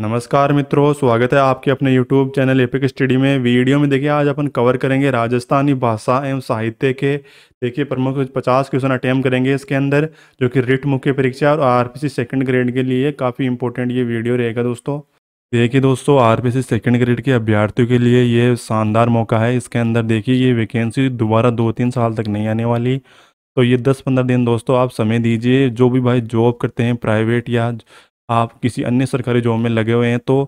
नमस्कार मित्रों स्वागत है आपके अपने यूट्यूब चैनल एपिक स्टडी में वीडियो में देखिए आज अपन कवर करेंगे राजस्थानी भाषा एवं साहित्य के देखिए प्रमुख 50 क्वेश्चन अटैम्प करेंगे इसके अंदर जो कि रिट मुख्य परीक्षा और आर सी सेकेंड ग्रेड के लिए काफ़ी इंपॉर्टेंट ये वीडियो रहेगा दोस्तों देखिए दोस्तों सी सेकेंड ग्रेड के अभ्यर्थियों के लिए ये शानदार मौका है इसके अंदर देखिए ये वैकेंसी दोबारा दो तीन साल तक नहीं आने वाली तो ये दस पंद्रह दिन दोस्तों आप समय दीजिए जो भी भाई जॉब करते हैं प्राइवेट या आप किसी अन्य सरकारी जॉब में लगे हुए हैं तो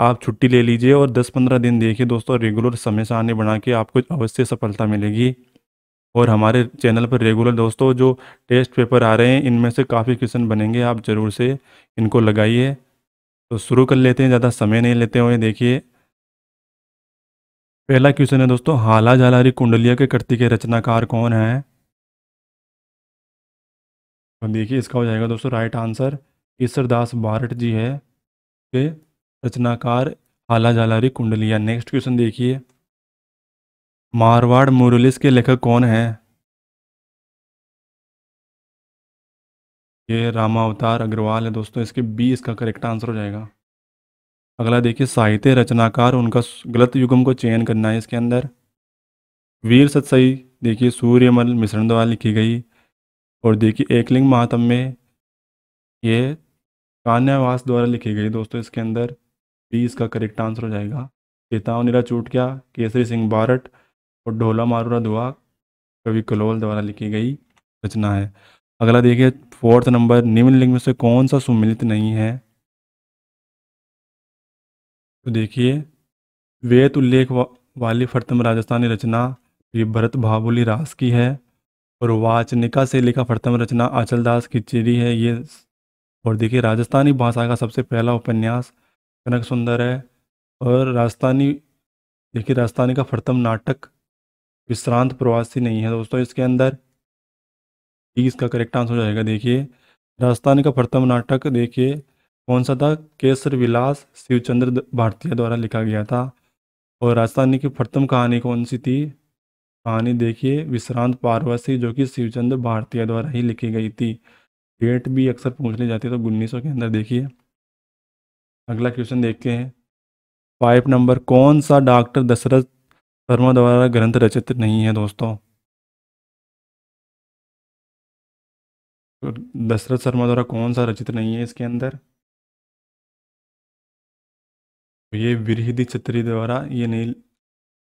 आप छुट्टी ले लीजिए और 10-15 दिन देखिए दोस्तों रेगुलर समय आने बना के आपको अवश्य सफलता मिलेगी और हमारे चैनल पर रेगुलर दोस्तों जो टेस्ट पेपर आ रहे हैं इनमें से काफ़ी क्वेश्चन बनेंगे आप ज़रूर से इनको लगाइए तो शुरू कर लेते हैं ज़्यादा समय नहीं लेते हुए देखिए पहला क्वेश्चन है दोस्तों हाला जालारी कुंडलिया के कृति के रचनाकार कौन है तो देखिए इसका हो जाएगा दोस्तों राइट आंसर ईश्वरदास बारट जी है के रचनाकार हाला जालारी कुंडलिया नेक्स्ट क्वेश्चन देखिए मारवाड़ मुरलिस के लेखक कौन हैं ये रामावतार अग्रवाल है दोस्तों इसके बी इसका करेक्ट आंसर हो जाएगा अगला देखिए साहित्य रचनाकार उनका गलत युगम को चयन करना है इसके अंदर वीर सत्सई देखिए सूर्यमल मिश्रण द्वारा लिखी गई और देखिए एकलिंग महात्म में ये कान्यावास द्वारा लिखी गई दोस्तों इसके अंदर बी इसका करेक्ट आंसर हो जाएगा चेताव नीरा केसरी सिंह बारट और ढोला मारूरा दुआ कवि कलोल द्वारा लिखी गई रचना है अगला देखिए फोर्थ नंबर लिंग में से कौन सा सुमिलित नहीं है तो देखिए वेद उल्लेख वा, वाली फर्तम राजस्थानी रचना ये भरत भाबुली रास की है और वाचनिका से लिखा फर्तम रचना आचलदास की चिरी है ये और देखिए राजस्थानी भाषा का सबसे पहला उपन्यास कनक सुंदर है और राजस्थानी देखिए राजस्थानी का प्रथम नाटक विश्रांत प्रवासी नहीं है दोस्तों इसके अंदर इसका करेक्ट आंसर हो जाएगा देखिए राजस्थानी का प्रथम नाटक देखिए कौन सा था केसर विलास शिवचंद्र भारतीय द्वारा लिखा गया था और राजस्थानी की प्रथम कहानी कौन सी थी कहानी देखिए विश्रांत पारवासी जो कि शिवचंद्र भारतीय द्वारा ही लिखी गई थी डेट भी अक्सर पूछ ली जाती है तो उन्नीस के अंदर देखिए अगला क्वेश्चन देखते हैं फाइव नंबर कौन सा डॉक्टर दशरथ शर्मा द्वारा ग्रंथ रचित नहीं है दोस्तों दशरथ शर्मा द्वारा कौन सा रचित नहीं है इसके अंदर तो ये विरहिदी छत्री द्वारा ये नहीं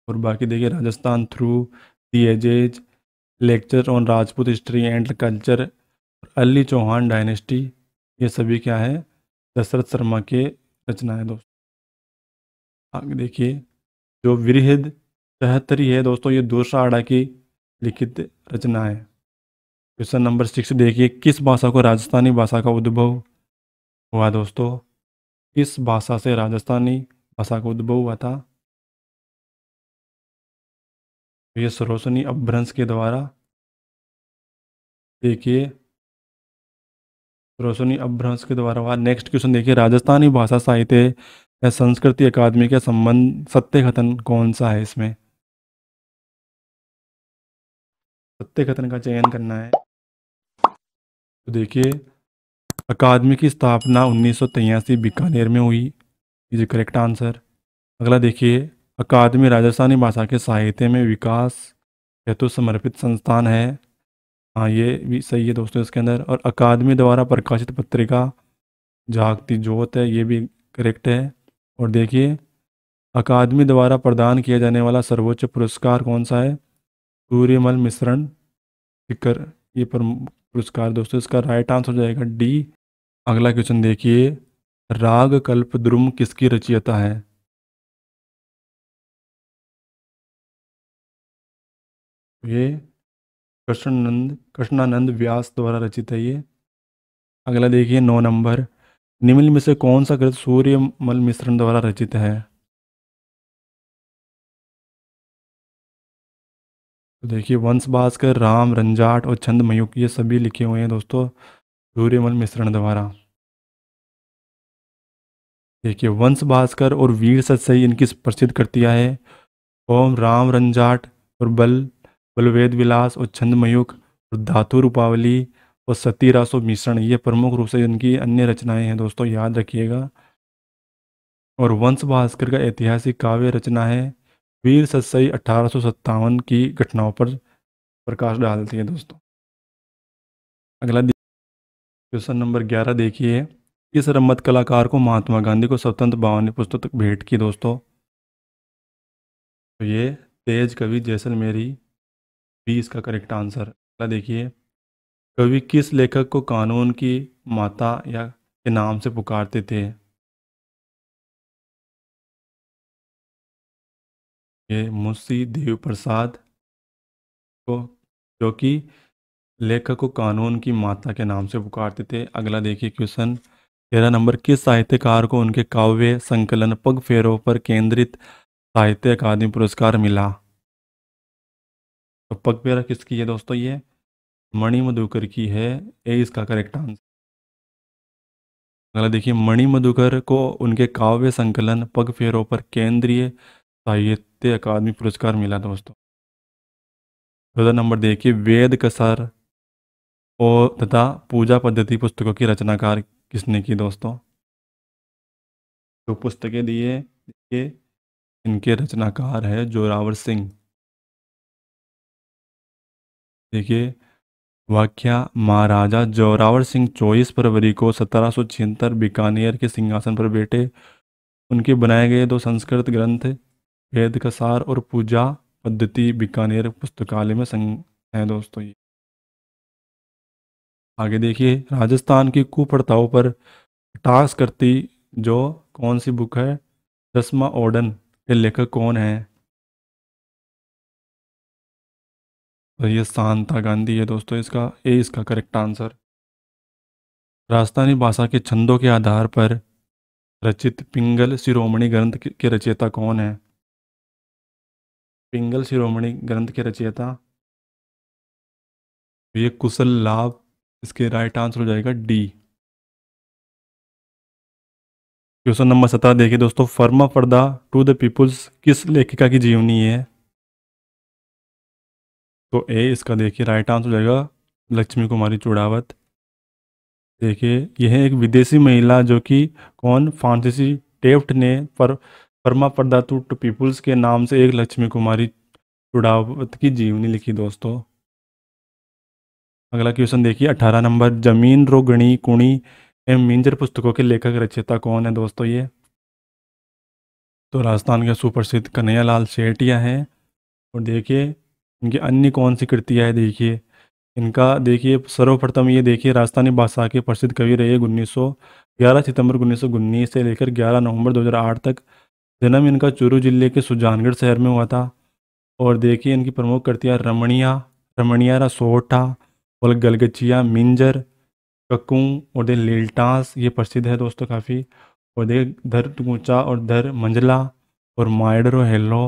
और बाकी देखिए Rajasthan through the ages lecture on Rajput history and culture early Chauhan dynasty ये सभी क्या है दशरथ शर्मा के रचना है दोस्तों आगे देखिए जो विरहद तहतरी है दोस्तों ये दूसरा आड़ा की लिखित रचना है क्वेश्चन नंबर सिक्स देखिए किस भाषा को राजस्थानी भाषा का उद्भव हुआ दोस्तों किस भाषा से राजस्थानी भाषा का उद्भव हुआ था तो ये सरोसनी अभ्रंश के द्वारा देखिए रोशनी अभ्रंश के द्वारा हुआ नेक्स्ट क्वेश्चन देखिए राजस्थानी भाषा साहित्य या संस्कृति अकादमी का संबंध सत्य कथन कौन सा है इसमें सत्य कथन का चयन करना है तो देखिए अकादमी की स्थापना उन्नीस बीकानेर में हुई इज करेक्ट आंसर अगला देखिए अकादमी राजस्थानी भाषा के साहित्य में विकास हेतु समर्पित संस्थान है हाँ ये भी सही है दोस्तों इसके अंदर और अकादमी द्वारा प्रकाशित पत्रिका जागती जोत है ये भी करेक्ट है और देखिए अकादमी द्वारा प्रदान किया जाने वाला सर्वोच्च पुरस्कार कौन सा है सूर्यमल मिश्रण फिकर ये प्रमुख पुरस्कार दोस्तों इसका राइट आंसर हो जाएगा डी अगला क्वेश्चन देखिए राग कल्प द्रुम किसकी रचयता है ये कृष्णानंद कृष्णानंद व्यास द्वारा रचित है ये अगला देखिए नौ नंबर निम्न में से कौन सा ग्रंथ सूर्यमल मिश्रण द्वारा रचित है तो देखिए वंश भास्कर राम रंजाट और छंद मयूक ये सभी लिखे हुए हैं दोस्तों सूर्यमल मिश्रण द्वारा देखिए वंश भास्कर और वीर सत्सई इनकी प्रसिद्ध कृतियाँ हैं ओम राम रंजाट और बल बलवेद विलास और छंदमयुक और धातु रूपावली और सती रासो मिश्रण ये प्रमुख रूप से इनकी अन्य रचनाएं हैं दोस्तों याद रखिएगा और वंश भास्कर का ऐतिहासिक काव्य रचना है वीर सत्सई अठारह की घटनाओं पर प्रकाश डालती है दोस्तों अगला क्वेश्चन नंबर ग्यारह देखिए किस रम्मत कलाकार को महात्मा गांधी को स्वतंत्र भावनी पुस्तक भेंट की दोस्तों तो ये तेज कवि जैसलमेरी बी इसका करेक्ट आंसर अगला देखिए कवि किस लेखक को कानून की माता या के नाम से पुकारते थे ये मुंशी देव प्रसाद को जो कि लेखक को कानून की माता के नाम से पुकारते थे अगला देखिए क्वेश्चन तेरह नंबर किस साहित्यकार को उनके काव्य संकलन पग फेरों पर केंद्रित साहित्य अकादमी पुरस्कार मिला तो पग पेरा किसकी है दोस्तों ये मणि मधुकर की है ए इसका करेक्ट आंसर अगला देखिए मणि मधुकर को उनके काव्य संकलन पग फेरों पर केंद्रीय साहित्य अकादमी पुरस्कार मिला दोस्तों चौदह नंबर देखिए वेद कसर और तथा पूजा पद्धति पुस्तकों की रचनाकार किसने की दोस्तों जो पुस्तकें दिए इनके रचनाकार है जोरावर सिंह देखिए वाक्या महाराजा जोरावर सिंह चौबीस फरवरी को सत्रह बीकानेर के सिंहासन पर बैठे उनके बनाए गए दो संस्कृत ग्रंथ वेद का सार और पूजा पद्धति बीकानेर पुस्तकालय में संग है दोस्तों ये आगे देखिए राजस्थान की कुप्रथाओं पर टास्क करती जो कौन सी बुक है दसमा ओडन के लेखक कौन है तो ये सांता गांधी है दोस्तों इसका ए इसका करेक्ट आंसर राजस्थानी भाषा के छंदों के आधार पर रचित पिंगल शिरोमणि ग्रंथ के रचयिता कौन है पिंगल शिरोमणि ग्रंथ के रचयिता तो ये कुशल लाभ इसके राइट आंसर हो जाएगा डी क्वेश्चन नंबर सत्रह देखिए दोस्तों फर्मा फर्दा टू द पीपुल्स किस लेखिका की जीवनी है तो ए इसका देखिए राइट आंसर हो जाएगा लक्ष्मी कुमारी चुड़ावत देखिए यह एक विदेशी महिला जो कि कौन फ्रांसीसी टेफ्ट ने पर परमा पर्दा टू पीपुल्स के नाम से एक लक्ष्मी कुमारी चुड़ावत की जीवनी लिखी दोस्तों अगला क्वेश्चन देखिए अठारह नंबर जमीन रोगणी कुणी एवं मिंजर पुस्तकों के लेखक रचयिता कौन है दोस्तों ये तो राजस्थान के सुप्रसिद्ध कन्हैयालाल सेठिया हैं और देखिए इनकी अन्य कौन सी कृतियाँ है देखिए इनका देखिए सर्वप्रथम ये देखिए राजस्थानी भाषा के प्रसिद्ध कवि रहे उन्नीस सौ ग्यारह सितंबर उन्नीस से लेकर ग्यारह नवंबर 2008 तक जन्म इनका चूरू जिले के सुजानगढ़ शहर में हुआ था और देखिए इनकी प्रमुख कृतियाँ रमणिया रमणिया सोठा और गलगचिया मिंजर कक्कू और दे लेल्टास ये प्रसिद्ध है दोस्तों काफ़ी और देख धर टूचा और धर मंजला और मायडर और हेलो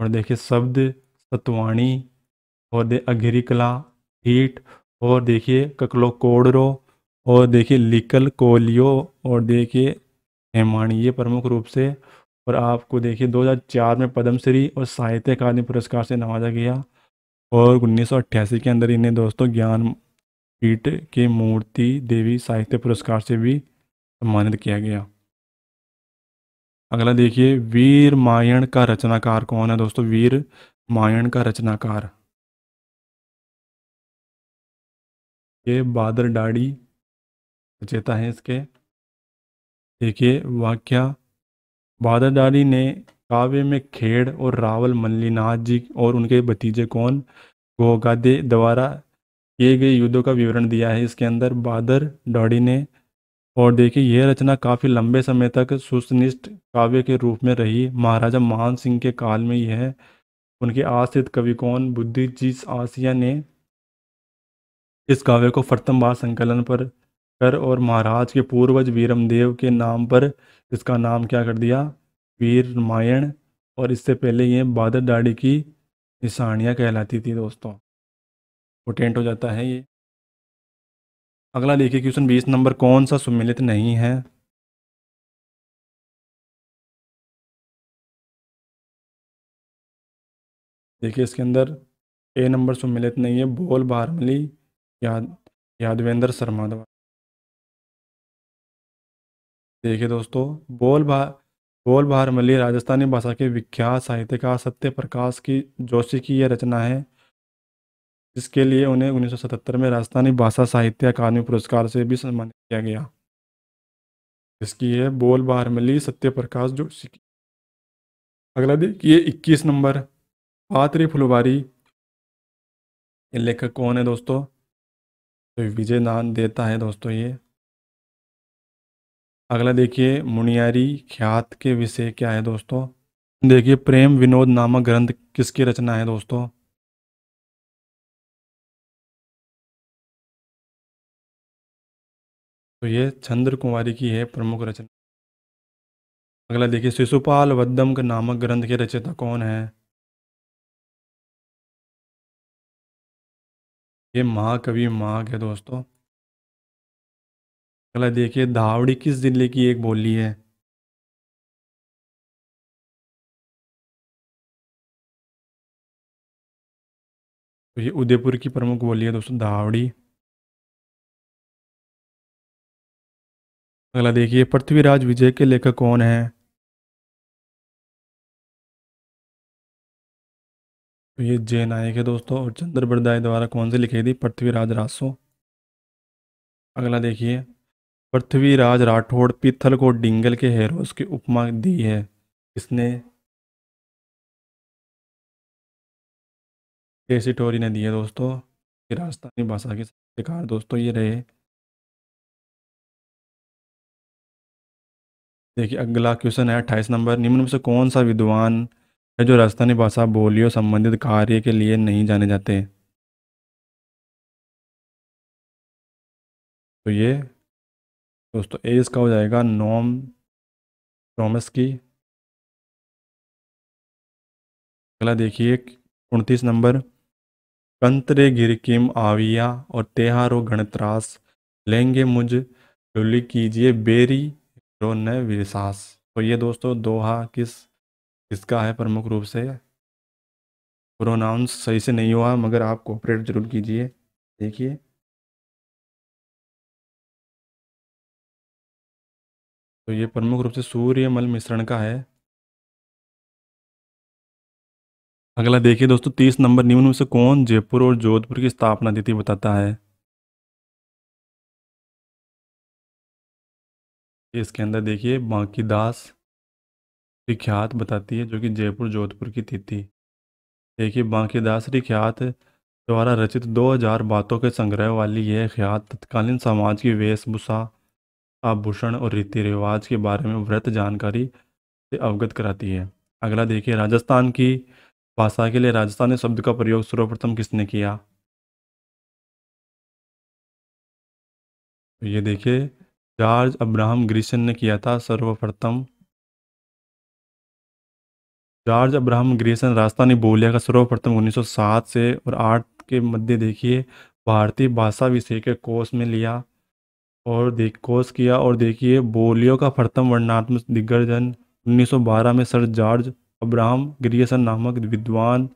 और देखिए शब्द सतवाणी और दे अग्रिकला हीट और देखिए ककलोकोडरो और देखिए लिकल कोलियो और देखिए हेमानी ये प्रमुख रूप से और आपको देखिए 2004 में पद्मश्री और साहित्य अकादमी पुरस्कार से नवाजा गया और उन्नीस के अंदर इन्हें दोस्तों ज्ञान पीठ के मूर्ति देवी साहित्य पुरस्कार से भी सम्मानित किया गया अगला देखिए वीर मायण का रचनाकार कौन है दोस्तों वीर मायण का रचनाकार ये बादर डाड़ी रचेता है इसके देखिए वाक्य बादर डाड़ी ने काव्य में खेड़ और रावल मल्लीनाथ जी और उनके भतीजे कौन गोगादे द्वारा किए गए युद्धों का विवरण दिया है इसके अंदर बादर डाड़ी ने और देखिए यह रचना काफ़ी लंबे समय तक सुस्निष्ठ काव्य के रूप में रही महाराजा मान सिंह के काल में यह उनके आश्रित कवि कौन बुद्धिजी आसिया ने इस काव्य को प्रथम संकलन पर कर और महाराज के पूर्वज वीरमदेव के नाम पर इसका नाम क्या कर दिया वीर रामायण और इससे पहले ये बादल दाढ़ी की निशानियाँ कहलाती थी दोस्तों पोटेंट हो जाता है ये अगला देखिए क्वेश्चन बीस नंबर कौन सा सम्मिलित नहीं है देखिए इसके अंदर ए नंबर सुमिलित नहीं है बोल बारमली याद यादवेंद्र शर्मा द्वारा देखिए दोस्तों बोल भा बोल भार मल्ली राजस्थानी भाषा के विख्यात साहित्यकार सत्य प्रकाश की जोशी की यह रचना है जिसके लिए उन्हें 1977 में राजस्थानी भाषा साहित्य अकादमी पुरस्कार से भी सम्मानित किया गया इसकी है बोल बार मिली सत्य प्रकाश जोशी की अगला देखिए इक्कीस नंबर पात्री फुलवारी लेखक कौन है दोस्तों तो विजय नान देता है दोस्तों ये अगला देखिए मुनियारी ख्यात के विषय क्या है दोस्तों देखिए प्रेम विनोद नामक ग्रंथ किसकी रचना है दोस्तों तो ये चंद्र कुमारी की है प्रमुख रचना अगला देखिए शिशुपाल वद्दम नामक ग्रंथ के रचयिता कौन है ये महाकवि माघ है दोस्तों अगला देखिए धावड़ी किस जिले की एक बोली है तो ये उदयपुर की प्रमुख बोली है दोस्तों धावड़ी अगला देखिए पृथ्वीराज विजय के लेखक कौन है तो ये जय नायक है दोस्तों और चंद्र बरदाई द्वारा कौन सी लिखी थी पृथ्वीराज रासो अगला देखिए पृथ्वीराज राठौड़ पीथल को डिंगल के हेरो की उपमा दी है इसने ऐसी टोरी ने दी है दोस्तों राजस्थानी भाषा के साहित्यकार दोस्तों ये रहे देखिए अगला क्वेश्चन है अट्ठाईस नंबर निम्न में से कौन सा विद्वान है जो राजस्थानी भाषा बोलियों संबंधित कार्य के लिए नहीं जाने जाते तो ये दोस्तों ए इसका हो जाएगा नॉम प्रॉमिस की अगला देखिए उनतीस नंबर कंतरे गिर किम आविया और तेहारो गणतरास लेंगे मुझ डुली कीजिए बेरी रो न विसास तो ये दोस्तों दोहा किस किसका है प्रमुख रूप से प्रोनाउंस सही से नहीं हुआ मगर आप कोऑपरेट जरूर कीजिए देखिए तो ये प्रमुख रूप से सूर्यमल मिश्रण का है अगला देखिए दोस्तों तीस नंबर निम्न में से कौन जयपुर और जोधपुर की स्थापना तिथि बताता है इसके अंदर देखिए बांकी दास ख्यात बताती है जो कि जयपुर जोधपुर की तिथि देखिए बांकीदास रिख्यात द्वारा रचित 2000 बातों के संग्रह वाली यह ख्यात तत्कालीन समाज की वेशभूषा आभूषण और रीति रिवाज के बारे में व्रत जानकारी से अवगत कराती है अगला देखिए राजस्थान की भाषा के लिए राजस्थानी शब्द का प्रयोग सर्वप्रथम किसने किया तो ये देखिए जॉर्ज अब्राहम ग्रीसन ने किया था सर्वप्रथम जॉर्ज अब्राहम ग्रेसन राजस्थानी बोलिया का सर्वप्रथम 1907 से और 8 के मध्य देखिए भारतीय भाषा विषय के कोर्स में लिया और देख कोर्स किया और देखिए बोलियो का प्रथम वर्णात्मक सौ 1912 में सर जॉर्ज अब्राहम ग्रियसन नामक विद्वान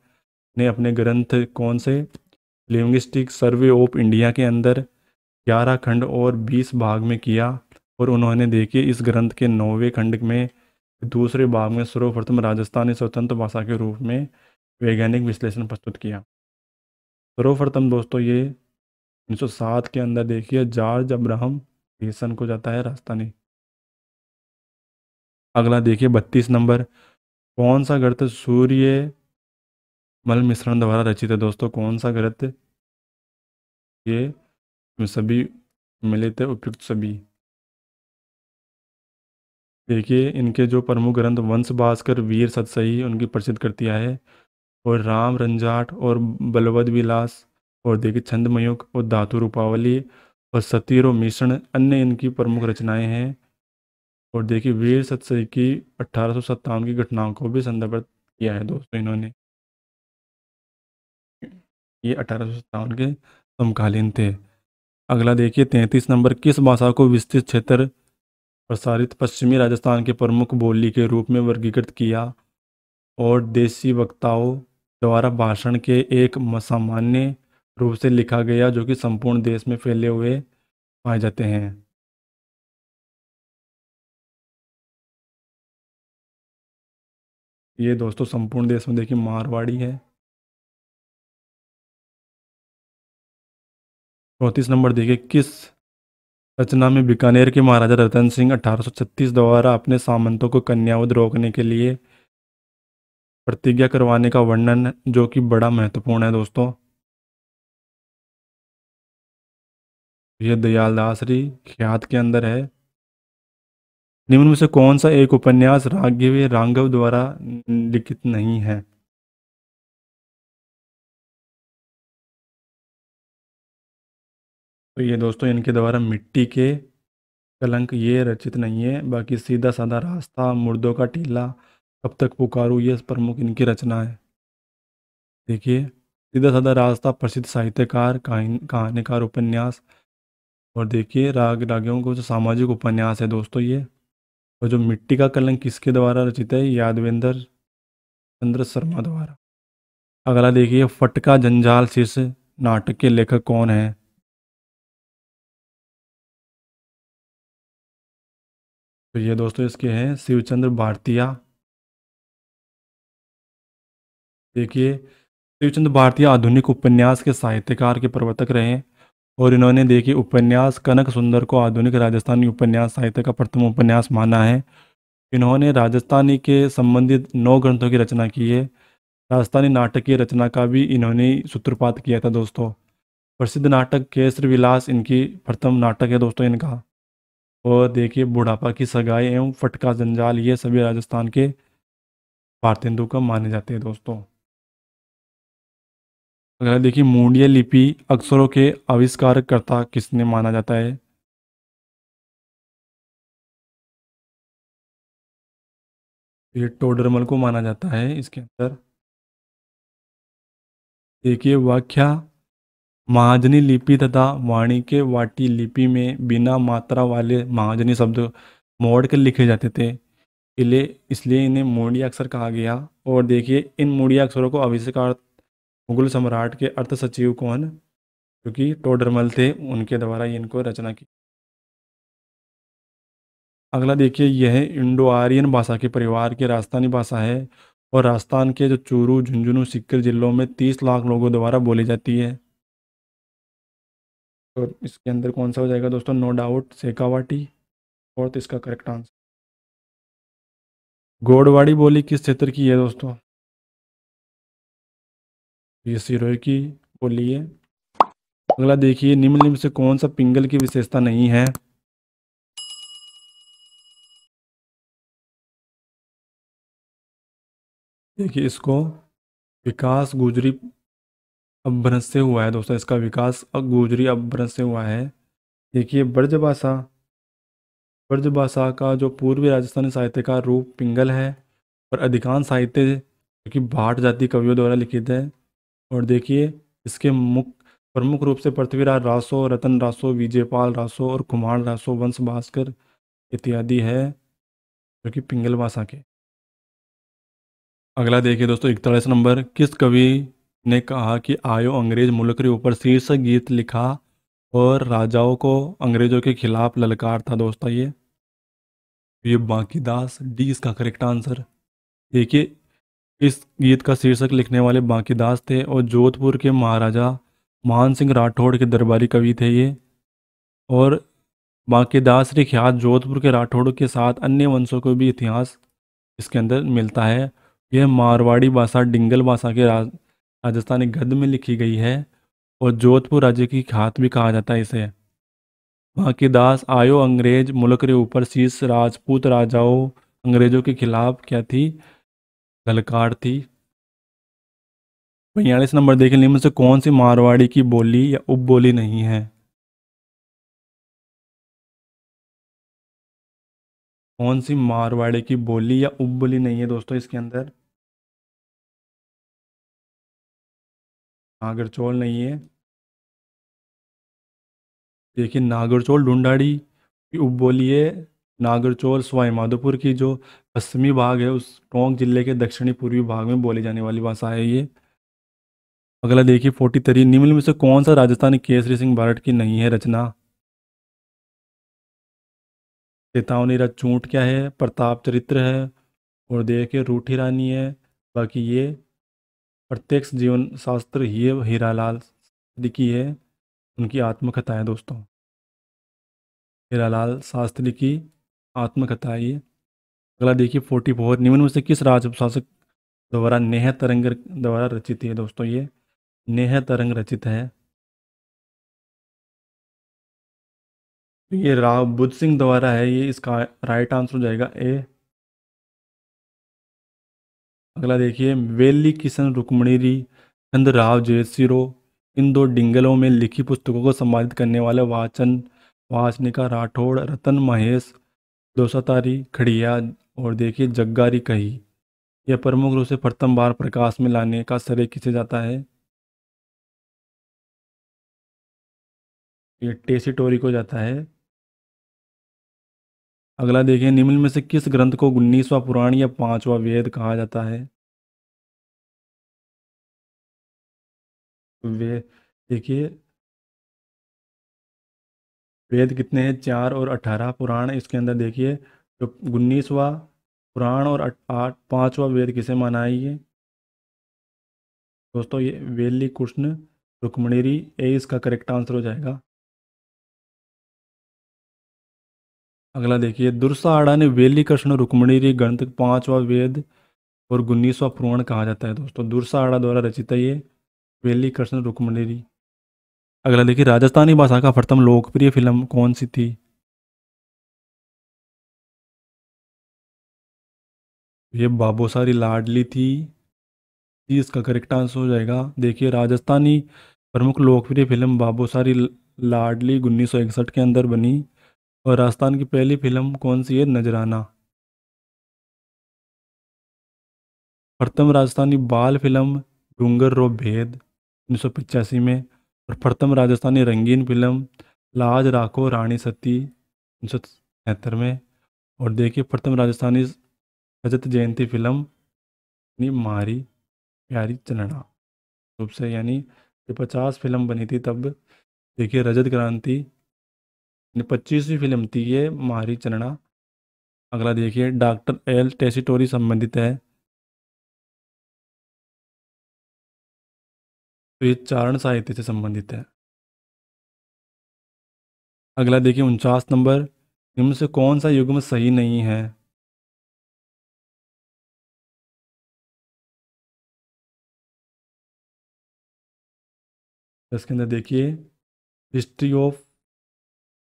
ने अपने ग्रंथ कौन से लिंग्विस्टिक सर्वे ऑफ इंडिया के अंदर 11 खंड और 20 भाग में किया और उन्होंने देखिए इस ग्रंथ के नौवे खंड में दूसरे भाग में सर्वप्रथम राजस्थानी स्वतंत्र भाषा के रूप में वैज्ञानिक विश्लेषण प्रस्तुत किया सर्वप्रथम दोस्तों ये 1907 के अंदर देखिए जॉर्ज अब्राहम डीसन को जाता है राजस्थानी अगला देखिए बत्तीस नंबर कौन सा ग्रत सूर्य मल मिश्रण द्वारा रचित है दोस्तों कौन सा ग्रंथ ये सभी मिले थे उपयुक्त सभी देखिए इनके जो प्रमुख ग्रंथ वंश भास्कर वीर सतसई उनकी प्रसिद्ध कृतियाँ है और राम रंजाट और बलवद विलास और देखिए छंदमयुग और धातु रूपावली और सतीरो मिश्रण अन्य इनकी प्रमुख रचनाएं हैं और देखिए वीर सतसही की अठारह की घटनाओं को भी संदर्भित किया है दोस्तों इन्होंने ये अठारह के समकालीन थे अगला देखिए तैंतीस नंबर किस भाषा को विस्तृत क्षेत्र प्रसारित पश्चिमी राजस्थान के प्रमुख बोली के रूप में वर्गीकृत किया और देसी वक्ताओं द्वारा भाषण के एक सामान्य रूप से लिखा गया जो कि संपूर्ण देश में फैले हुए पाए जाते हैं ये दोस्तों संपूर्ण देश में देखिए मारवाड़ी है चौंतीस नंबर देखिए किस रचना में बीकानेर के महाराजा रतन सिंह अठारह द्वारा अपने सामंतों को कन्यावध रोकने के लिए प्रतिज्ञा करवाने का वर्णन जो कि बड़ा महत्वपूर्ण है दोस्तों यह दयालदासरी ख्यात के अंदर है निम्न में से कौन सा एक उपन्यास राघव राघव द्वारा लिखित नहीं है तो ये दोस्तों इनके द्वारा मिट्टी के कलंक ये रचित नहीं है बाकी सीधा साधा रास्ता मुर्दों का टीला कब तक पुकारू ये प्रमुख इनकी रचना है देखिए सीधा साधा रास्ता प्रसिद्ध साहित्यकार कहानीकार उपन्यास और देखिए राग रागियों को जो सामाजिक उपन्यास है दोस्तों ये और जो मिट्टी का कलंक किसके द्वारा रचित है यादवेंद्र चंद्र शर्मा द्वारा अगला देखिए फटका जंजाल शीर्ष नाटक के लेखक कौन है तो ये दोस्तों इसके हैं शिवचंद्र भारतीया देखिए शिवचंद्र भारतीय आधुनिक उपन्यास के साहित्यकार के प्रवर्तक रहे हैं और इन्होंने देखिए उपन्यास कनक सुंदर को आधुनिक राजस्थानी उपन्यास साहित्य का प्रथम उपन्यास माना है इन्होंने राजस्थानी के संबंधित नौ ग्रंथों की रचना की है राजस्थानी नाटक की रचना का भी इन्होंने सूत्रपात किया था दोस्तों प्रसिद्ध नाटक केसर विलास इनकी प्रथम नाटक है दोस्तों इनका और देखिए बुढ़ापा की सगाई एवं फटका जंजाल ये सभी राजस्थान के भारतेंदु का माने जाते हैं दोस्तों अगला देखिए मुंडिया लिपि अक्षरों के आविष्कारकर्ता किसने माना जाता है ये टोडरमल को माना जाता है इसके अंदर देखिए व्याख्या महाजनी लिपि तथा के वाटी लिपि में बिना मात्रा वाले महाजनी शब्द मोड़ कर लिखे जाते थे इसलिए इसलिए इन्हें मोड़िया अक्षर कहा गया और देखिए इन मोड़िया अक्षरों को आविष्कार मुगल सम्राट के अर्थ सचिव कौन जो कि टोडरमल थे उनके द्वारा इनको रचना की अगला देखिए यह इंडो आर्यन भाषा के परिवार की राजस्थानी भाषा है और राजस्थान के जो चूरू झुंझुनू सिक्कर जिलों में तीस लाख लोगों द्वारा बोली जाती है और इसके अंदर कौन सा हो जाएगा दोस्तों नो डाउट सेकावाटी फोर्थ इसका करेक्ट आंसर गोडवाड़ी बोली किस क्षेत्र की है दोस्तों ये सिरोही की बोली है अगला देखिए निम्नलिखित से कौन सा पिंगल की विशेषता नहीं है देखिए इसको विकास गुजरी अपभ्रंश से हुआ है दोस्तों इसका विकास गोजरी अपभ्रंश से हुआ है देखिए ब्रजभाषा ब्रजभाषा का जो पूर्वी राजस्थानी साहित्य का रूप पिंगल है और अधिकांश साहित्य जो कि भाट जाति कवियों द्वारा लिखित है और देखिए इसके मुख प्रमुख रूप से पृथ्वीराज रासो रतन रासो विजयपाल रासो और कुमार रासो वंश भास्कर इत्यादि है जो कि पिंगल भाषा के अगला देखिए दोस्तों इकतालीस नंबर किस कवि ने कहा कि आयो अंग्रेज मुल्क के ऊपर शीर्षक गीत लिखा और राजाओं को अंग्रेजों के खिलाफ ललकार था दोस्तों ये ये बाकी दास डी इसका करेक्ट आंसर देखिए इस गीत का शीर्षक लिखने वाले बाकी दास थे और जोधपुर के महाराजा मान सिंह राठौड़ के दरबारी कवि थे ये और बाकी दास ख्यात जोधपुर के राठौड़ के साथ अन्य वंशों को भी इतिहास इसके अंदर मिलता है यह मारवाड़ी भाषा डिंगल भाषा के राजस्थानी गद्य में लिखी गई है और जोधपुर राज्य की खात भी कहा जाता है इसे वहाँ की दास आयो अंग्रेज मुल्क के ऊपर शीर्ष राजपूत राजाओं अंग्रेजों के खिलाफ क्या थी गलकार थी बयालीस नंबर देखें निम्न से कौन सी मारवाड़ी की बोली या उप बोली नहीं है कौन सी मारवाड़ी की बोली या उप बोली नहीं है दोस्तों इसके अंदर नागरचोल नहीं है देखिए नागरचोल ढूंढाड़ी की उप बोली है नागरचोल सवाई माधोपुर की जो पश्चिमी भाग है उस टोंक जिले के दक्षिणी पूर्वी भाग में बोली जाने वाली भाषा है ये अगला देखिए फोर्टी थ्री निम्न में से कौन सा राजस्थानी केसरी सिंह भारत की नहीं है रचना चेतावनी चूंट क्या है प्रताप चरित्र है और देखिए रूठी रानी है बाकी ये प्रत्यक्ष जीवन शास्त्र ये हीरालाल लाल की है उनकी आत्मकथा है दोस्तों हीरालाल शास्त्री की आत्मकथा है ये अगला देखिए फोर्टी फोर निम्न में से किस राज शासक द्वारा नेह तरंग द्वारा रचित है दोस्तों ये नेह तरंग रचित है ये राव बुद्ध सिंह द्वारा है ये इसका राइट आंसर हो जाएगा ए अगला देखिए वेली किशन रुक्मणीरी चंद्रराव जयसिरो इन दो डिंगलों में लिखी पुस्तकों को संपादित करने वाले वाचन वाचनिका राठौड़ रतन महेश दोसातारी खड़िया और देखिए जग्गारी कही यह प्रमुख रूप से प्रथम बार प्रकाश में लाने का श्रेय किसे जाता है ये टोरी को जाता है अगला देखें निम्न में से किस ग्रंथ को उन्नीसवा पुराण या पांचवा वेद कहा जाता है वे देखिए वेद कितने हैं चार और अठारह पुराण इसके अंदर देखिए जो तो उन्नीसवा पुराण और आठ पांचवा वेद किसे माना है ये दोस्तों ये वेली कृष्ण रुक्मणिरी ए इसका करेक्ट आंसर हो जाएगा अगला देखिए आड़ा ने वेली कृष्ण रुक्मणी री गणित पांचवा वेद और उन्नीसवा पुराण कहा जाता है दोस्तों आड़ा द्वारा रचित है ये वेली कृष्ण रुक्मणी री अगला देखिए राजस्थानी भाषा का प्रथम लोकप्रिय फिल्म कौन सी थी ये बाबोसारी लाडली थी इसका करेक्ट आंसर हो जाएगा देखिए राजस्थानी प्रमुख लोकप्रिय फिल्म बाबोसारी लाडली उन्नीस के अंदर बनी और राजस्थान की पहली फिल्म कौन सी है नजराना प्रथम राजस्थानी बाल फिल्म डूंगर रो भेद उन्नीस में और प्रथम राजस्थानी रंगीन फिल्म लाज राखो रानी सती उन्नीस में और देखिए प्रथम राजस्थानी रजत जयंती फिल्म यानी मारी प्यारी चलना रूप से यानी पचास फिल्म बनी थी तब देखिए रजत क्रांति पच्चीसवीं फिल्म थी ये मारी चरणा अगला देखिए डॉक्टर एल टेसिटोरी संबंधित है तो ये चारण साहित्य से संबंधित है अगला देखिए उनचास नंबर निम्न से कौन सा युग्म सही नहीं है इसके अंदर देखिए history of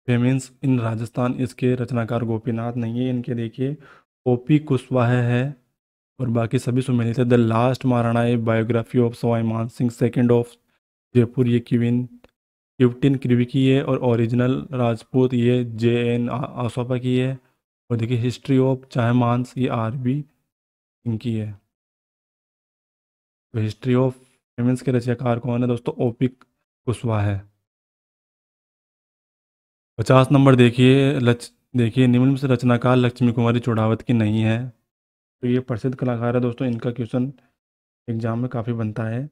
famines in Rajasthan इसके रचनाकार गोपीनाथ नहीं है इनके देखिए ओपी कुशवाहा है और बाकी सभी सुमेलित है the last Maharana a biography of Sawai Man Singh second of Jaipur ये किविन क्यूटिन क्रिवी की है और ओरिजिनल राजपूत ये जे एन आसोपा की है और देखिए हिस्ट्री ऑफ चाहे मानस ये आर बी इनकी है तो हिस्ट्री ऑफ फेमेंस के रचयाकार कौन है दोस्तों ओपिक कुशवाहा है पचास नंबर देखिए लच देखिए निम्न से रचनाकार लक्ष्मी कुमारी चौड़ावत की नहीं है तो ये प्रसिद्ध कलाकार है दोस्तों इनका क्वेश्चन एग्जाम में काफ़ी बनता है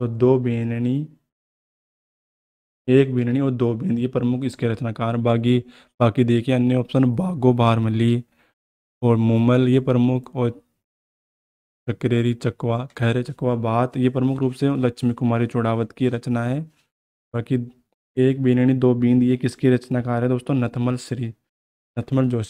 तो दो बेननी एक बेननी और दो बींद ये प्रमुख इसके रचनाकार बाकी बाकी देखिए अन्य ऑप्शन बागो बारमली और मुमल ये प्रमुख और चक्रेरी चकवा खैरे चकवा बात ये प्रमुख रूप से लक्ष्मी कुमारी चौड़ावत की रचना है बाकी एक बीननी दो बींद ये किसकी रचनाकार है दोस्तों नथमल श्री नथमल जोशी